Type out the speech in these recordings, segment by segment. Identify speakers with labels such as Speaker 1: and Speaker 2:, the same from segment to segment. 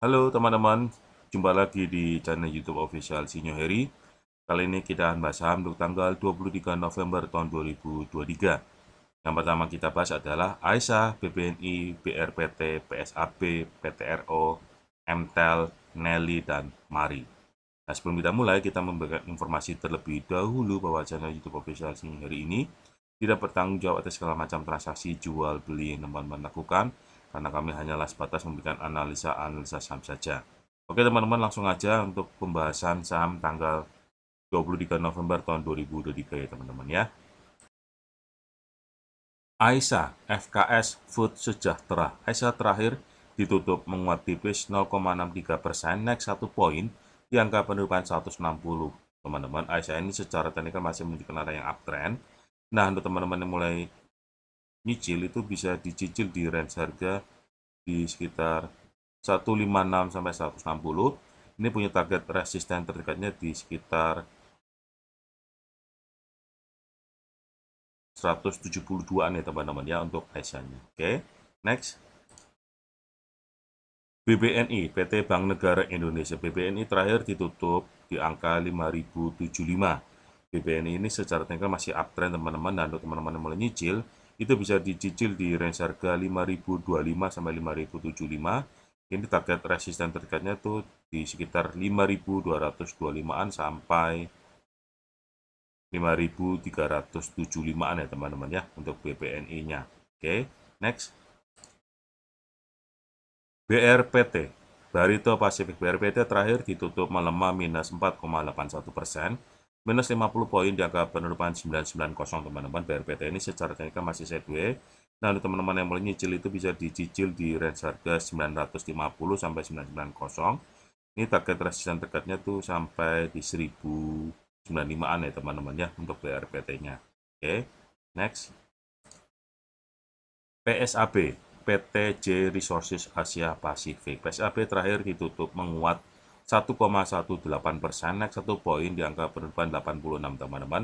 Speaker 1: Halo teman-teman, jumpa lagi di channel YouTube official Sinyo Heri. Kali ini kita akan bahas saham untuk tanggal 23 November tahun 2023. Yang pertama kita bahas adalah AISA, BBNI, BRPT, PSAB, PTRO, MTEL, Nelly, dan Mari. Nah, sebelum kita mulai, kita memberikan informasi terlebih dahulu bahwa channel YouTube official Sinyo Heri ini tidak bertanggung jawab atas segala macam transaksi jual beli yang teman-teman lakukan. -teman karena kami hanyalah sebatas memberikan analisa-analisa saham saja. Oke teman-teman langsung aja untuk pembahasan saham tanggal 23 November tahun 2023 ya teman-teman ya. AISA FKS Food Sejahtera. AISA terakhir ditutup menguat tipis 0,63 persen, naik 1 poin di angka penutupan 160. Teman-teman, AISA ini secara teknikal masih menunjukkan arah yang uptrend. Nah, untuk teman-teman yang mulai nyicil itu bisa dicicil di range harga di sekitar 156 sampai 160. Ini punya target resisten terdekatnya di sekitar 172-an ya teman-teman ya untuk Aisyahnya. Oke, okay. next. BBNI, PT Bank Negara Indonesia. BBNI terakhir ditutup di angka 5075. BBNI ini secara teknikal masih uptrend teman-teman dan untuk teman-teman yang mulai nyicil, itu bisa dicicil di range harga 5025 sampai 5075 ini target resisten terdekatnya tuh di sekitar 5225an sampai 5375an ya teman-teman ya untuk BPNI nya oke okay, next BRPT Barito Pacific BRPT terakhir ditutup melemah minus 4,81 persen minus 50 poin di angka penutupan 990 teman-teman BRPT ini secara teknikal masih sideways nah untuk teman-teman yang mulai nyicil itu bisa dicicil di range harga 950 sampai 990 ini target resisten dekatnya tuh sampai di 1095an ya teman-teman ya untuk BRPT nya oke okay, next PSAB PT J Resources Asia Pasifik PSAB terakhir ditutup menguat 1,18 persen, naik 1 poin di angka penutupan 86 teman-teman.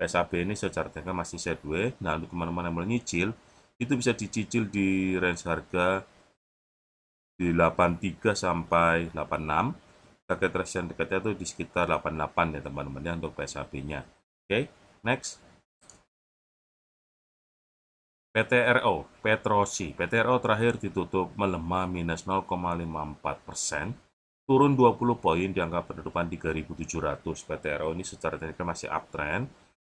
Speaker 1: PSAB ini secara teknikal masih sideways. Nah, untuk teman-teman yang mau nyicil, itu bisa dicicil di range harga di 83 sampai 86. Target yang dekatnya itu di sekitar 88 ya teman-teman ya untuk PSAB-nya. Oke, okay, next. PTRO, Petrosi. PTRO terakhir ditutup melemah minus 0,54 persen turun 20 poin di angka penutupan 3.700. PTRO ini secara teknikal masih uptrend.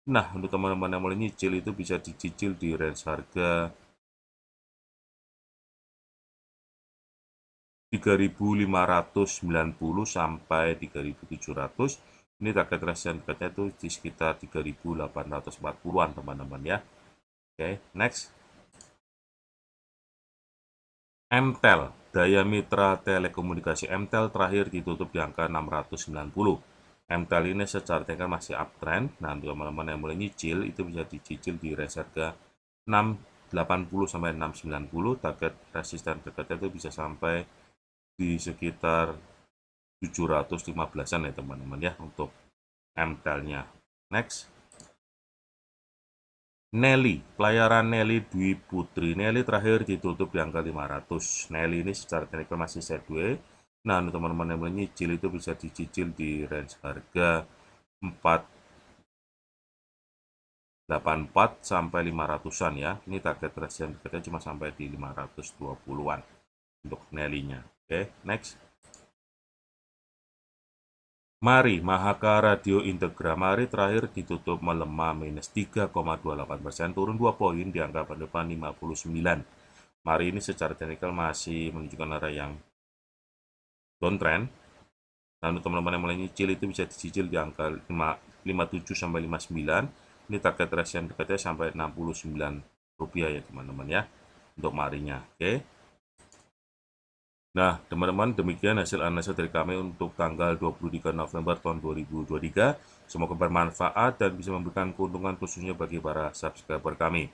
Speaker 1: Nah, untuk teman-teman yang mulai nyicil itu bisa dicicil di range harga 3.590 sampai 3.700. Ini target resistance itu di sekitar 3.840-an teman-teman ya. Oke, okay, next. MTEL, daya mitra telekomunikasi MTEL terakhir ditutup di angka 690. MTEL ini secara tingkat masih uptrend, nah untuk teman-teman yang mulai nyicil itu bisa dicicil di reset ke 680 sampai 690, target resisten dekatnya itu bisa sampai di sekitar 715-an ya teman-teman ya untuk MTEL-nya. Next. Nelly, pelayaran Nelly Dwi Putri. Nelly terakhir ditutup di angka 500. Nelly ini secara teknikal masih set 2. Nah, untuk teman-teman yang menyicil itu bisa dicicil di range harga 4 84 sampai 500-an ya. Ini target resistance cuma sampai di 520-an untuk Nelly-nya. Oke, okay, next. Mari Mahaka Radio Integra Mari terakhir ditutup melemah minus 3,28 persen turun 2 poin di angka berdepan 59. Mari ini secara teknikal masih menunjukkan arah yang downtrend. Dan untuk teman-teman yang mulai nyicil itu bisa dicicil di angka 57 sampai 59. Ini target resian dekatnya sampai 69 rupiah ya teman-teman ya untuk marinya. Oke. Okay? Nah, teman-teman, demikian hasil analisa dari kami untuk tanggal 23 November tahun 2023. Semoga bermanfaat dan bisa memberikan keuntungan khususnya bagi para subscriber kami.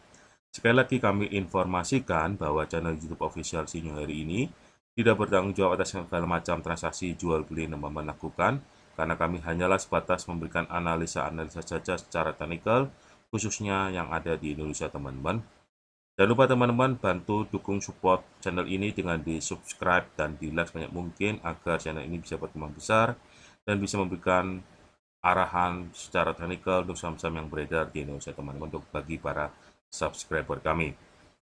Speaker 1: Sekali lagi kami informasikan bahwa channel YouTube official Sinyo hari ini tidak bertanggung jawab atas segala macam transaksi jual beli yang teman lakukan karena kami hanyalah sebatas memberikan analisa-analisa saja secara teknikal khususnya yang ada di Indonesia teman-teman. Jangan lupa teman-teman bantu dukung support channel ini dengan di subscribe dan di like sebanyak mungkin agar channel ini bisa berkembang besar dan bisa memberikan arahan secara teknikal untuk saham-saham yang beredar di Indonesia teman-teman untuk bagi para subscriber kami.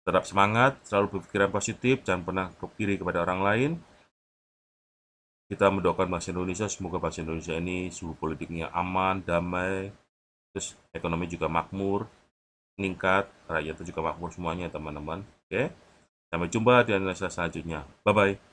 Speaker 1: Tetap semangat, selalu berpikiran positif, jangan pernah kepiri kepada orang lain. Kita mendoakan bangsa Indonesia, semoga bangsa Indonesia ini suhu politiknya aman, damai, terus ekonomi juga makmur, meningkat, rakyat itu juga makmur semuanya teman-teman. Oke, sampai jumpa di analisa selanjutnya. Bye-bye.